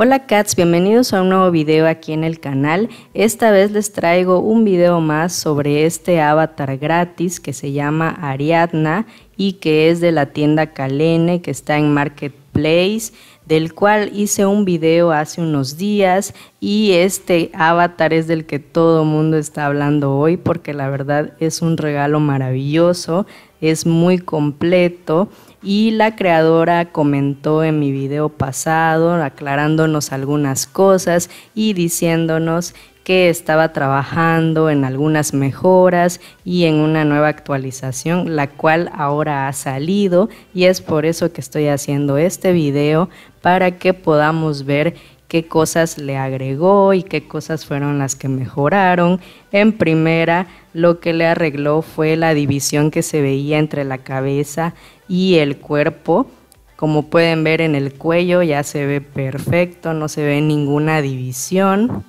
Hola cats, bienvenidos a un nuevo video aquí en el canal. Esta vez les traigo un video más sobre este avatar gratis que se llama Ariadna y que es de la tienda Kalene que está en Marketplace Place, del cual hice un video hace unos días y este avatar es del que todo mundo está hablando hoy porque la verdad es un regalo maravilloso, es muy completo y la creadora comentó en mi video pasado aclarándonos algunas cosas y diciéndonos que estaba trabajando en algunas mejoras y en una nueva actualización, la cual ahora ha salido y es por eso que estoy haciendo este video para que podamos ver qué cosas le agregó y qué cosas fueron las que mejoraron. En primera, lo que le arregló fue la división que se veía entre la cabeza y el cuerpo. Como pueden ver en el cuello ya se ve perfecto, no se ve ninguna división.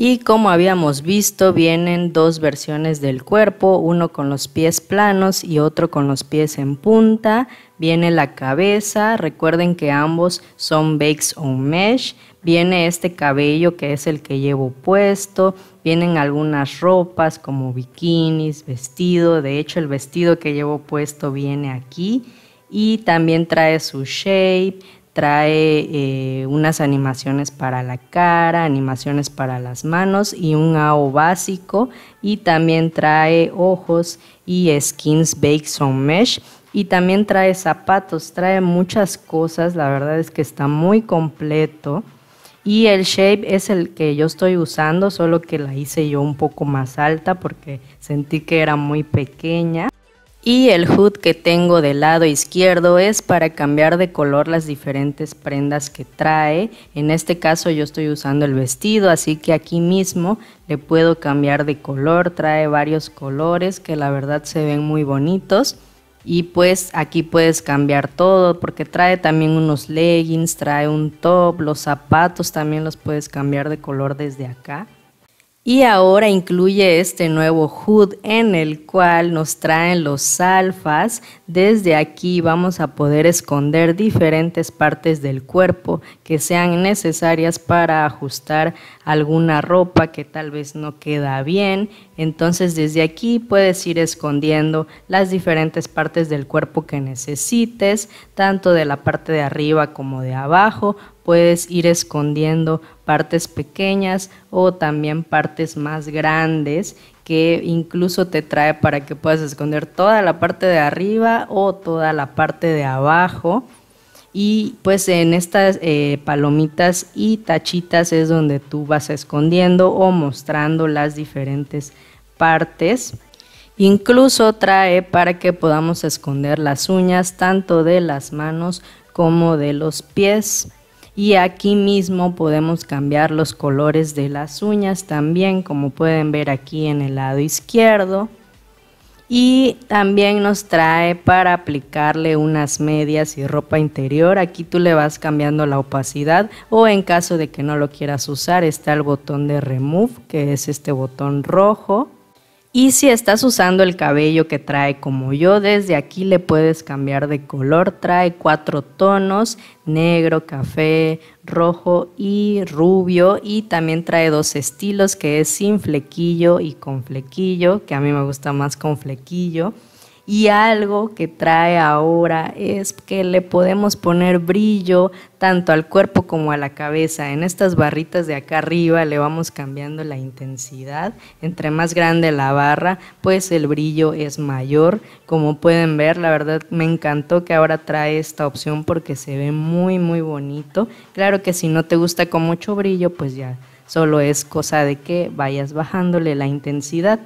Y como habíamos visto, vienen dos versiones del cuerpo, uno con los pies planos y otro con los pies en punta. Viene la cabeza, recuerden que ambos son bakes on mesh. Viene este cabello que es el que llevo puesto. Vienen algunas ropas como bikinis, vestido. De hecho, el vestido que llevo puesto viene aquí. Y también trae su shape, trae eh, unas animaciones para la cara, animaciones para las manos y un AO básico y también trae ojos y skins baked on mesh y también trae zapatos, trae muchas cosas, la verdad es que está muy completo y el shape es el que yo estoy usando, solo que la hice yo un poco más alta porque sentí que era muy pequeña. Y el hood que tengo del lado izquierdo es para cambiar de color las diferentes prendas que trae. En este caso yo estoy usando el vestido, así que aquí mismo le puedo cambiar de color. Trae varios colores que la verdad se ven muy bonitos. Y pues aquí puedes cambiar todo porque trae también unos leggings, trae un top, los zapatos también los puedes cambiar de color desde acá. Y ahora incluye este nuevo HUD en el cual nos traen los alfas. Desde aquí vamos a poder esconder diferentes partes del cuerpo que sean necesarias para ajustar alguna ropa que tal vez no queda bien. Entonces desde aquí puedes ir escondiendo las diferentes partes del cuerpo que necesites, tanto de la parte de arriba como de abajo, puedes ir escondiendo partes pequeñas o también partes más grandes que incluso te trae para que puedas esconder toda la parte de arriba o toda la parte de abajo. Y pues en estas eh, palomitas y tachitas es donde tú vas escondiendo o mostrando las diferentes partes. Incluso trae para que podamos esconder las uñas tanto de las manos como de los pies y aquí mismo podemos cambiar los colores de las uñas también como pueden ver aquí en el lado izquierdo y también nos trae para aplicarle unas medias y ropa interior. Aquí tú le vas cambiando la opacidad o en caso de que no lo quieras usar está el botón de remove que es este botón rojo. Y si estás usando el cabello que trae como yo, desde aquí le puedes cambiar de color. Trae cuatro tonos, negro, café, rojo y rubio. Y también trae dos estilos, que es sin flequillo y con flequillo, que a mí me gusta más con flequillo. Y algo que trae ahora es que le podemos poner brillo tanto al cuerpo como a la cabeza. En estas barritas de acá arriba le vamos cambiando la intensidad. Entre más grande la barra, pues el brillo es mayor. Como pueden ver, la verdad me encantó que ahora trae esta opción porque se ve muy, muy bonito. Claro que si no te gusta con mucho brillo, pues ya solo es cosa de que vayas bajándole la intensidad.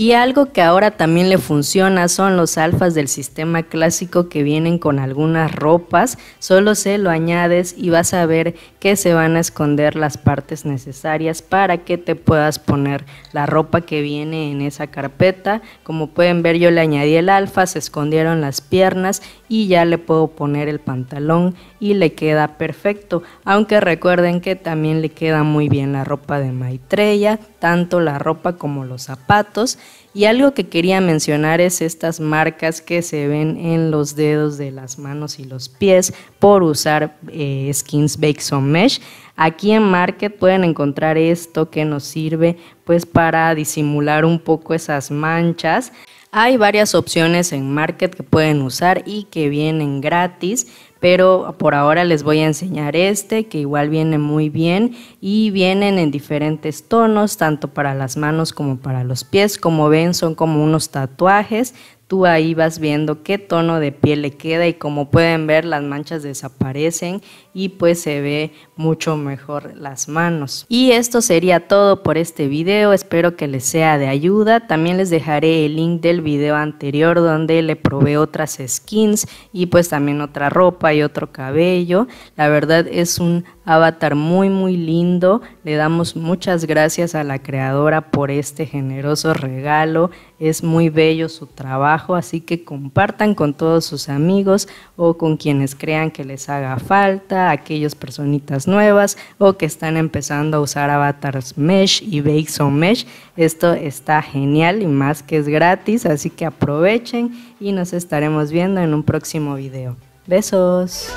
Y algo que ahora también le funciona son los alfas del sistema clásico que vienen con algunas ropas, solo se lo añades y vas a ver que se van a esconder las partes necesarias para que te puedas poner la ropa que viene en esa carpeta. Como pueden ver yo le añadí el alfa, se escondieron las piernas y ya le puedo poner el pantalón y le queda perfecto, aunque recuerden que también le queda muy bien la ropa de maitrella, tanto la ropa como los zapatos y algo que quería mencionar es estas marcas que se ven en los dedos de las manos y los pies por usar eh, skins Bakes on Mesh. Aquí en Market pueden encontrar esto que nos sirve pues para disimular un poco esas manchas. Hay varias opciones en Market que pueden usar y que vienen gratis, pero por ahora les voy a enseñar este que igual viene muy bien y vienen en diferentes tonos, tanto para las manos como para los pies. Como ven son como unos tatuajes, Tú ahí vas viendo qué tono de piel le queda y como pueden ver las manchas desaparecen y pues se ve mucho mejor las manos. Y esto sería todo por este video, espero que les sea de ayuda. También les dejaré el link del video anterior donde le probé otras skins y pues también otra ropa y otro cabello. La verdad es un avatar muy, muy lindo. Le damos muchas gracias a la creadora por este generoso regalo. Es muy bello su trabajo, así que compartan con todos sus amigos o con quienes crean que les haga falta, aquellas personitas nuevas o que están empezando a usar avatars mesh y bakes on mesh. Esto está genial y más que es gratis, así que aprovechen y nos estaremos viendo en un próximo video. Besos.